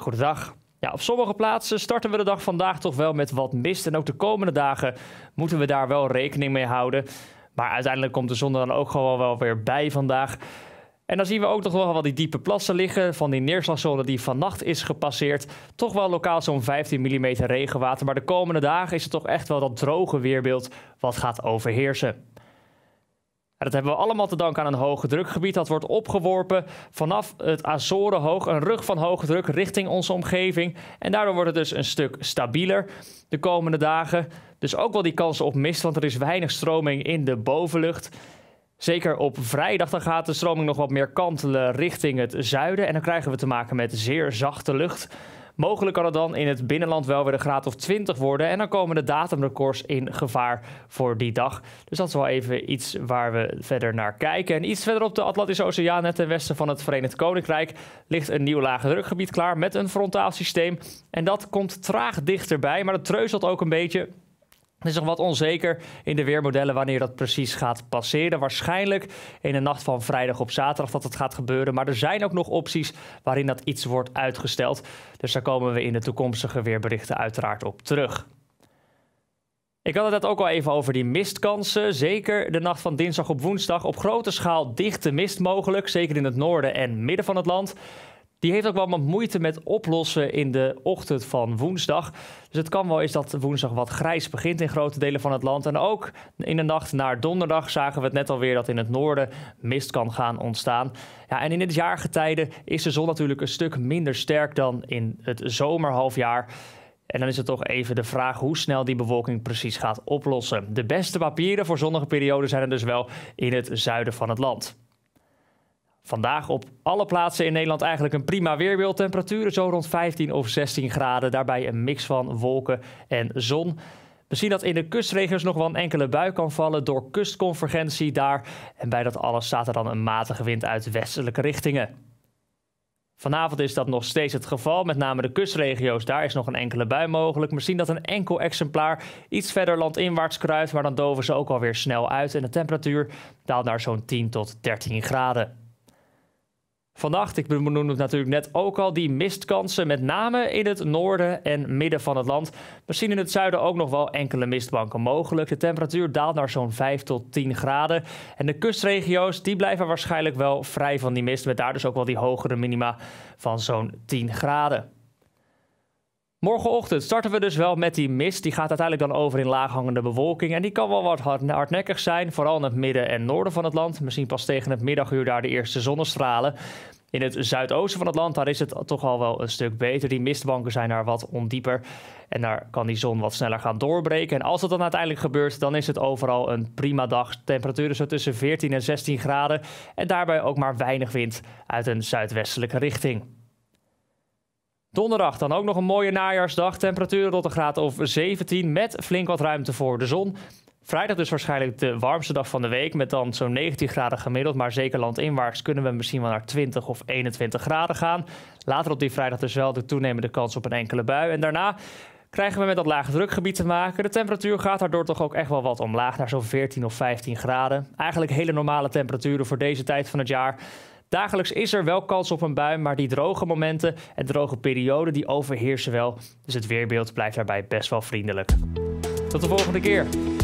Goedendag. Ja, op sommige plaatsen starten we de dag vandaag toch wel met wat mist. En ook de komende dagen moeten we daar wel rekening mee houden. Maar uiteindelijk komt de zon er dan ook gewoon wel weer bij vandaag. En dan zien we ook nog wel wat die diepe plassen liggen van die neerslagzone die vannacht is gepasseerd. Toch wel lokaal zo'n 15 mm regenwater. Maar de komende dagen is het toch echt wel dat droge weerbeeld wat gaat overheersen dat hebben we allemaal te danken aan een hoge drukgebied. Dat wordt opgeworpen vanaf het Azorenhoog, een rug van hoge druk richting onze omgeving. En daardoor wordt het dus een stuk stabieler de komende dagen. Dus ook wel die kansen op mist, want er is weinig stroming in de bovenlucht. Zeker op vrijdag dan gaat de stroming nog wat meer kantelen richting het zuiden. En dan krijgen we te maken met zeer zachte lucht. Mogelijk kan het dan in het binnenland wel weer een graad of 20 worden. En dan komen de datumrecords in gevaar voor die dag. Dus dat is wel even iets waar we verder naar kijken. En iets verder op de Atlantische Oceaan, net ten westen van het Verenigd Koninkrijk, ligt een nieuw lage drukgebied klaar met een frontaal systeem. En dat komt traag dichterbij, maar dat treuzelt ook een beetje. Het is nog wat onzeker in de weermodellen wanneer dat precies gaat passeren. Waarschijnlijk in de nacht van vrijdag op zaterdag dat het gaat gebeuren. Maar er zijn ook nog opties waarin dat iets wordt uitgesteld. Dus daar komen we in de toekomstige weerberichten uiteraard op terug. Ik had het net ook al even over die mistkansen. Zeker de nacht van dinsdag op woensdag op grote schaal dichte mist mogelijk. Zeker in het noorden en midden van het land. Die heeft ook wel wat moeite met oplossen in de ochtend van woensdag. Dus het kan wel eens dat woensdag wat grijs begint in grote delen van het land. En ook in de nacht naar donderdag zagen we het net alweer dat in het noorden mist kan gaan ontstaan. Ja, en in dit jaargetijde is de zon natuurlijk een stuk minder sterk dan in het zomerhalfjaar. En dan is het toch even de vraag hoe snel die bewolking precies gaat oplossen. De beste papieren voor zonnige perioden zijn er dus wel in het zuiden van het land. Vandaag op alle plaatsen in Nederland eigenlijk een prima weerbeeld. Temperaturen zo rond 15 of 16 graden. Daarbij een mix van wolken en zon. We zien dat in de kustregio's nog wel een enkele bui kan vallen door kustconvergentie daar. En bij dat alles staat er dan een matige wind uit westelijke richtingen. Vanavond is dat nog steeds het geval, met name de kustregio's. Daar is nog een enkele bui mogelijk. Misschien dat een enkel exemplaar iets verder landinwaarts kruist, maar dan doven ze ook alweer snel uit. En de temperatuur daalt naar zo'n 10 tot 13 graden. Vannacht, ik benoemde het natuurlijk net ook al, die mistkansen met name in het noorden en midden van het land. Misschien in het zuiden ook nog wel enkele mistbanken mogelijk. De temperatuur daalt naar zo'n 5 tot 10 graden. En de kustregio's die blijven waarschijnlijk wel vrij van die mist, met daar dus ook wel die hogere minima van zo'n 10 graden. Morgenochtend starten we dus wel met die mist. Die gaat uiteindelijk dan over in laaghangende bewolking. En die kan wel wat hardnekkig zijn, vooral in het midden en noorden van het land. Misschien pas tegen het middaguur daar de eerste zonnestralen. In het zuidoosten van het land, daar is het toch al wel een stuk beter. Die mistbanken zijn daar wat ondieper en daar kan die zon wat sneller gaan doorbreken. En als dat dan uiteindelijk gebeurt, dan is het overal een prima dag. Temperaturen zo tussen 14 en 16 graden en daarbij ook maar weinig wind uit een zuidwestelijke richting. Donderdag dan ook nog een mooie najaarsdag. Temperaturen tot een graad of 17 met flink wat ruimte voor de zon. Vrijdag dus waarschijnlijk de warmste dag van de week met dan zo'n 19 graden gemiddeld. Maar zeker landinwaarts kunnen we misschien wel naar 20 of 21 graden gaan. Later op die vrijdag dus wel de toenemende kans op een enkele bui. En daarna krijgen we met dat lage drukgebied te maken. De temperatuur gaat daardoor toch ook echt wel wat omlaag naar zo'n 14 of 15 graden. Eigenlijk hele normale temperaturen voor deze tijd van het jaar. Dagelijks is er wel kans op een bui, maar die droge momenten en droge perioden die overheersen wel. Dus het weerbeeld blijft daarbij best wel vriendelijk. Tot de volgende keer.